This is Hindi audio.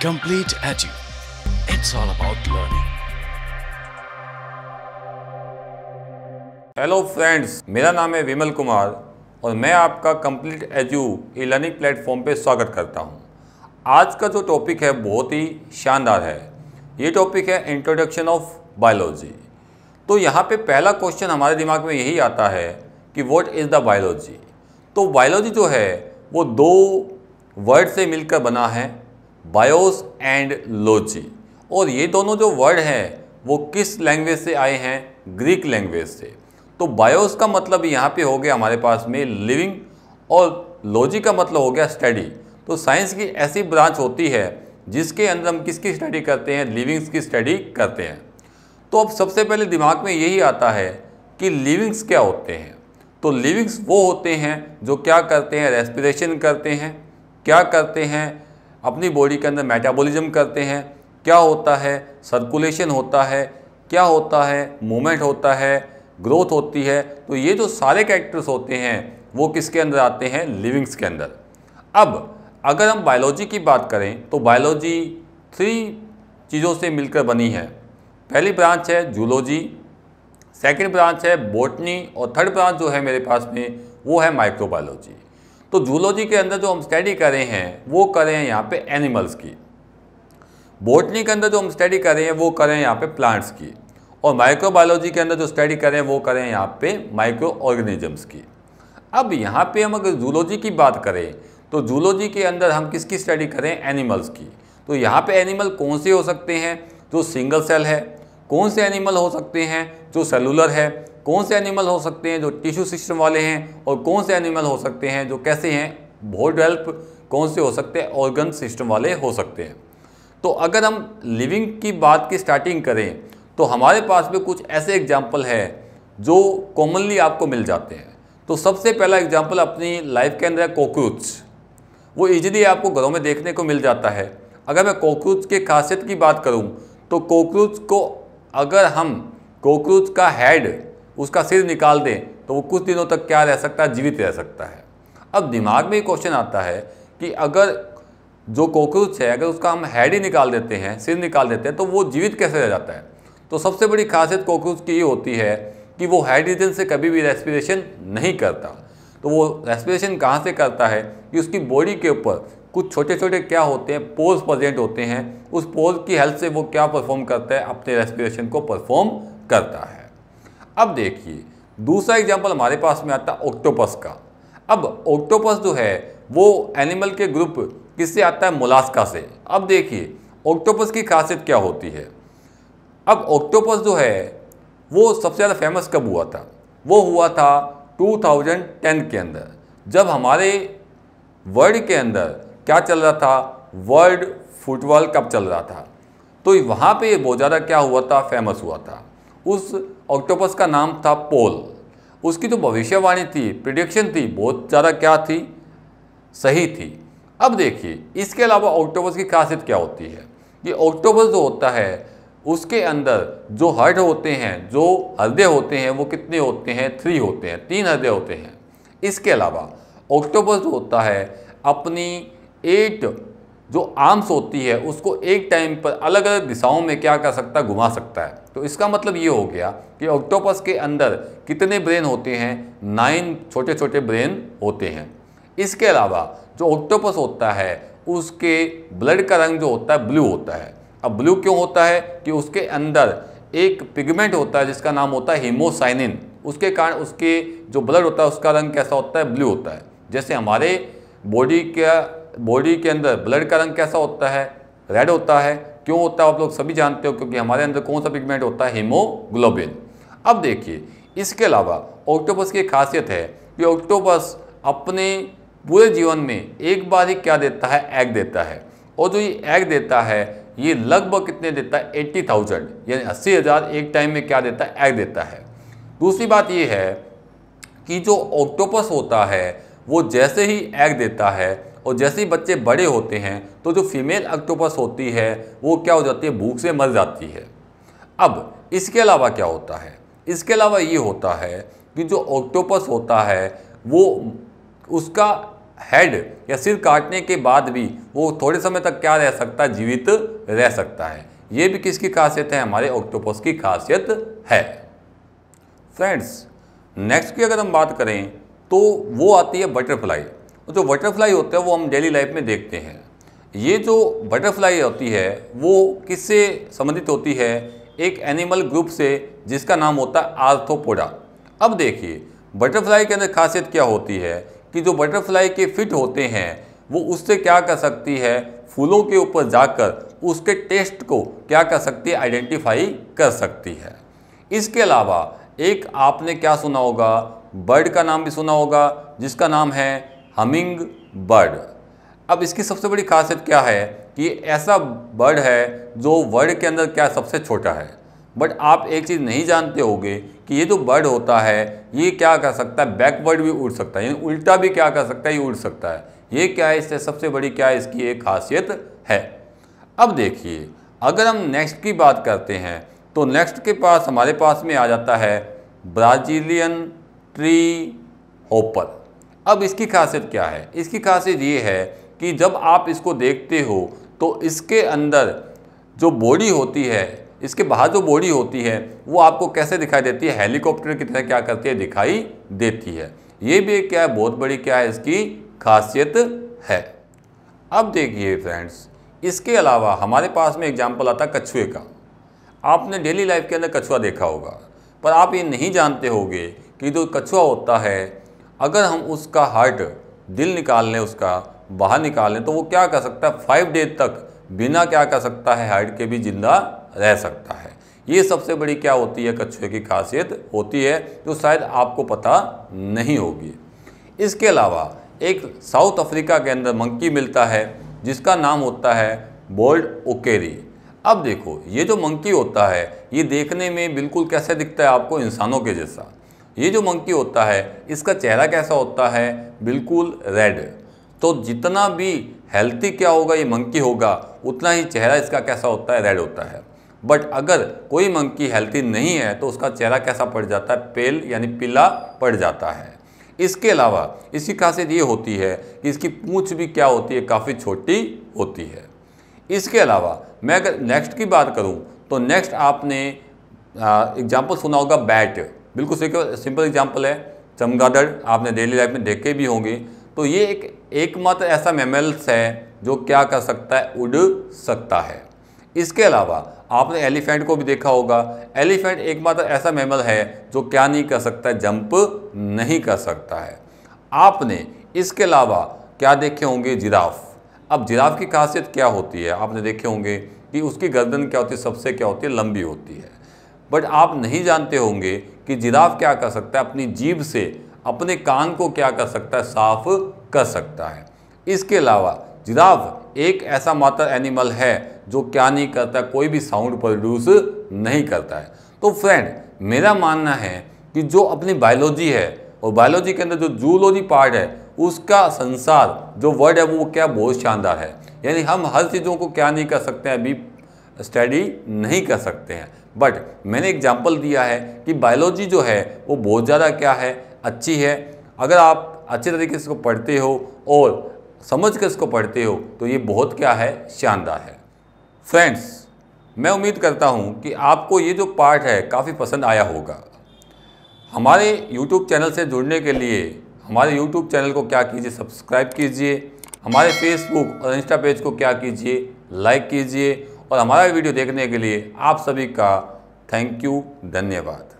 Complete you It's all about learning. Hello friends मेरा नाम है विमल कुमार और मैं आपका complete edu e learning platform पे स्वागत करता हूँ आज का जो टॉपिक है बहुत ही शानदार है ये टॉपिक है इंट्रोडक्शन ऑफ बायोलॉजी तो यहाँ पे पहला क्वेश्चन हमारे दिमाग में यही आता है कि व्हाट इज़ द बायोलॉजी तो बायोलॉजी जो है वो दो वर्ड से मिलकर बना है बायोस एंड लॉजी और ये दोनों जो वर्ड हैं वो किस लैंग्वेज से आए हैं ग्रीक लैंग्वेज से तो बायोस का मतलब यहाँ पे हो गया हमारे पास में लिविंग और लॉजी का मतलब हो गया स्टडी तो साइंस की ऐसी ब्रांच होती है जिसके अंदर हम किसकी स्टडी करते हैं लिविंग्स की स्टडी करते हैं तो अब सबसे पहले दिमाग में यही आता है कि लिविंग्स क्या होते हैं तो लिविंग्स वो होते हैं जो क्या करते हैं रेस्पिरेशन करते हैं क्या करते हैं अपनी बॉडी के अंदर मेटाबॉलिज्म करते हैं क्या होता है सर्कुलेशन होता है क्या होता है मूवमेंट होता है ग्रोथ होती है तो ये जो सारे कैरेक्टर्स होते हैं वो किसके अंदर आते हैं लिविंग्स के अंदर अब अगर हम बायोलॉजी की बात करें तो बायोलॉजी थ्री चीज़ों से मिलकर बनी है पहली ब्रांच है जूलॉजी सेकेंड ब्रांच है बोटनी और थर्ड ब्रांच जो है मेरे पास में वो है माइक्रोबायोलॉजी तो जूलॉजी के अंदर जो हम स्टडी करें हैं वो करें हैं यहाँ पे एनिमल्स की बोटनी के अंदर जो हम स्टडी करें हैं वो करें यहाँ पे प्लांट्स की और माइक्रोबायोलॉजी के अंदर जो स्टडी करें वो करें यहाँ पे माइक्रो ऑर्गेनिजम्स की अब यहाँ पे हम अगर जूलॉजी की बात करें तो जूलॉजी के अंदर हम किसकी स्टडी करें एनिमल्स की तो यहाँ पे एनिमल कौन से हो सकते हैं जो सिंगल सेल है कौन से एनिमल हो सकते हैं जो सेलुलर है कौन से एनिमल हो सकते हैं जो टिश्यू सिस्टम वाले हैं और कौन से एनिमल हो सकते हैं जो कैसे हैं बहुत डेल्प कौन से हो सकते हैं ऑर्गन सिस्टम वाले हो सकते हैं तो अगर हम लिविंग की बात की स्टार्टिंग करें तो हमारे पास में कुछ ऐसे एग्जाम्पल है जो कॉमनली आपको मिल जाते हैं तो सबसे पहला एग्जाम्पल अपनी लाइफ के अंदर है कॉकरोच वो इजीली आपको घरों में देखने को मिल जाता है अगर मैं कॉकरोच के खासियत की बात करूँ तो कॉकरोच को अगर हम कॉकरोच का हेड उसका सिर निकाल दें तो वो कुछ दिनों तक क्या रह सकता है जीवित रह सकता है अब दिमाग में क्वेश्चन आता है कि अगर जो कॉकरोच है अगर उसका हम हेड ही निकाल देते हैं सिर निकाल देते हैं तो वो जीवित कैसे रह जाता है तो सबसे बड़ी खासियत कॉकरोच की ये होती है कि वो हाइड्रोजन से कभी भी रेस्पिरेशन नहीं करता तो वो रेस्पिरेशन कहाँ से करता है कि उसकी बॉडी के ऊपर कुछ छोटे छोटे क्या होते हैं पोल्स प्रजेंट होते हैं उस पोल की हेल्प से वो क्या परफॉर्म करता है अपने रेस्पिरेशन को परफॉर्म करता है अब देखिए दूसरा एग्जाम्पल हमारे पास में आता है ऑक्टोपस का अब ऑक्टोपस जो है वो एनिमल के ग्रुप किससे आता है मुलास्का से अब देखिए ऑक्टोपस की खासियत क्या होती है अब ऑक्टोपस जो है वो सबसे ज़्यादा फेमस कब हुआ था वो हुआ था 2010 के अंदर जब हमारे वर्ल्ड के अंदर क्या चल रहा था वर्ल्ड फुटबॉल कप चल रहा था तो वहाँ पे ये बहुत ज़्यादा क्या हुआ था फेमस हुआ था उस ऑक्टोपस का नाम था पोल उसकी जो तो भविष्यवाणी थी प्रिडिक्शन थी बहुत ज़्यादा क्या थी सही थी अब देखिए इसके अलावा ऑक्टोपस की खासियत क्या होती है कि ऑक्टोपस जो होता है उसके अंदर जो हड होते हैं जो हृदय होते हैं वो कितने होते हैं थ्री होते हैं तीन हृदय होते हैं इसके अलावा ऑक्टोपस जो होता है अपनी एट जो आर्म्स होती है उसको एक टाइम पर अलग अलग दिशाओं में क्या कर सकता है घुमा सकता है तो इसका मतलब ये हो गया कि ऑक्टोपस के अंदर कितने ब्रेन होते हैं नाइन छोटे छोटे ब्रेन होते हैं इसके अलावा जो ऑक्टोपस होता है उसके ब्लड का रंग जो होता है ब्लू होता है अब ब्लू क्यों होता है कि उसके अंदर एक पिगमेंट होता है जिसका नाम होता है हीमोसाइनिन उसके कारण उसके जो ब्लड होता है उसका रंग कैसा होता है ब्लू होता है जैसे हमारे बॉडी का बॉडी के अंदर ब्लड का रंग कैसा होता है रेड होता है क्यों होता है आप लोग सभी जानते हो क्योंकि हमारे अंदर कौन सा पिगमेंट होता है हीमोग्लोबिन अब देखिए इसके अलावा ऑक्टोपस की खासियत है कि ऑक्टोपस अपने पूरे जीवन में एक बार ही क्या देता है एग देता है और जो ये एग देता है ये लगभग कितने देता है एट्टी थाउजेंड यानी अस्सी हज़ार एक टाइम में क्या देता है एग देता है दूसरी बात ये है कि जो ऑक्टोपस होता है वो जैसे ही एग देता है और जैसे ही बच्चे बड़े होते हैं तो जो फीमेल ऑक्टोपस होती है वो क्या हो जाती है भूख से मर जाती है अब इसके अलावा क्या होता है इसके अलावा ये होता है कि जो ऑक्टोपस होता है वो उसका हेड या सिर काटने के बाद भी वो थोड़े समय तक क्या रह सकता है जीवित रह सकता है ये भी किसकी खासियत है हमारे ऑक्टोपस की खासियत है फ्रेंड्स नेक्स्ट की अगर हम बात करें तो वो आती है बटरफ्लाई जो बटरफ्लाई होता है वो हम डेली लाइफ में देखते हैं ये जो बटरफ्लाई होती है वो किससे संबंधित होती है एक एनिमल ग्रुप से जिसका नाम होता है आर्थोपोडा अब देखिए बटरफ्लाई के अंदर खासियत क्या होती है कि जो बटरफ्लाई के फिट होते हैं वो उससे क्या कर सकती है फूलों के ऊपर जाकर उसके टेस्ट को क्या कर सकती है आइडेंटिफाई कर सकती है इसके अलावा एक आपने क्या सुना होगा बर्ड का नाम भी सुना होगा जिसका नाम है हमिंग बर्ड अब इसकी सबसे बड़ी खासियत क्या है कि ऐसा बर्ड है जो वर्ल्ड के अंदर क्या सबसे छोटा है बट आप एक चीज़ नहीं जानते होगे कि ये जो बर्ड होता है ये क्या कर सकता है बैकवर्ड भी उड़ सकता है यानी उल्टा भी क्या कर सकता है ये उड़ सकता है ये क्या है इससे सबसे बड़ी क्या इसकी एक खासियत है अब देखिए अगर हम नेक्स्ट की बात करते हैं तो नेक्स्ट के पास हमारे पास में आ जाता है ब्राज़ीलियन ट्री होपर अब इसकी खासियत क्या है इसकी खासियत ये है कि जब आप इसको देखते हो तो इसके अंदर जो बॉडी होती है इसके बाहर जो बॉडी होती है वो आपको कैसे दिखाई देती है हेलीकॉप्टर की तरह क्या करती है दिखाई देती है ये भी क्या है बहुत बड़ी क्या है इसकी खासियत है अब देखिए फ्रेंड्स इसके अलावा हमारे पास में एग्जाम्पल आता कछुए का आपने डेली लाइफ के अंदर कछुआ देखा होगा पर आप ये नहीं जानते होगे कि जो कछुआ होता है अगर हम उसका हार्ट दिल निकाल लें उसका बाहर निकाल लें तो वो क्या कर सकता है फाइव डेज तक बिना क्या कर सकता है हार्ट के भी जिंदा रह सकता है ये सबसे बड़ी क्या होती है कछुए की खासियत होती है जो शायद आपको पता नहीं होगी इसके अलावा एक साउथ अफ्रीका के अंदर मंकी मिलता है जिसका नाम होता है बोल्ड ओकेरी अब देखो ये जो मंकी होता है ये देखने में बिल्कुल कैसे दिखता है आपको इंसानों के जैसा ये जो मंकी होता है इसका चेहरा कैसा होता है बिल्कुल रेड तो जितना भी हेल्थी क्या होगा ये मंकी होगा उतना ही चेहरा इसका कैसा होता है रेड होता है बट अगर कोई मंकी हेल्थी नहीं है तो उसका चेहरा कैसा पड़ जाता है पेल यानी पीला पड़ जाता है इसके अलावा इसकी खासियत ये होती है कि इसकी पूँछ भी क्या होती है काफ़ी छोटी होती है इसके अलावा मैं अगर नेक्स्ट की बात करूँ तो नेक्स्ट आपने एग्जाम्पल सुना होगा बैट बिल्कुल सिंपल एग्जाम्पल है चमगादड़ आपने डेली लाइफ में देखे भी होंगे तो ये एक एकमात्र ऐसा मेमल्स है जो क्या कर सकता है उड़ सकता है इसके अलावा आपने एलिफेंट को भी देखा होगा एलिफेंट एकमात्र ऐसा मेमल है जो क्या नहीं कर सकता है जंप नहीं कर सकता है आपने इसके अलावा क्या देखे होंगे जिराफ अब जिराफ की खासियत क्या होती है आपने देखे होंगे कि उसकी गर्दन क्या होती है सबसे क्या होती है लंबी होती है बट आप नहीं जानते होंगे कि जिराफ क्या कर सकता है अपनी जीभ से अपने कान को क्या कर सकता है साफ कर सकता है इसके अलावा जिराफ एक ऐसा मात्र एनिमल है जो क्या नहीं करता कोई भी साउंड प्रोड्यूस नहीं करता है तो फ्रेंड मेरा मानना है कि जो अपनी बायोलॉजी है और बायोलॉजी के अंदर जो जूलॉजी पार्ट है उसका संसार जो वर्ड है वो क्या बहुत शानदार है यानी हम हर चीज़ों को क्या नहीं कर सकते हैं अभी स्टडी नहीं कर सकते हैं बट मैंने एग्जाम्पल दिया है कि बायोलॉजी जो है वो बहुत ज़्यादा क्या है अच्छी है अगर आप अच्छे तरीके से इसको पढ़ते हो और समझ कर इसको पढ़ते हो तो ये बहुत क्या है शानदार है फ्रेंड्स मैं उम्मीद करता हूँ कि आपको ये जो पार्ट है काफ़ी पसंद आया होगा हमारे YouTube चैनल से जुड़ने के लिए हमारे YouTube चैनल को क्या कीजिए सब्सक्राइब कीजिए हमारे Facebook और इंस्टा पेज को क्या कीजिए लाइक कीजिए और हमारा वीडियो देखने के लिए आप सभी का थैंक यू धन्यवाद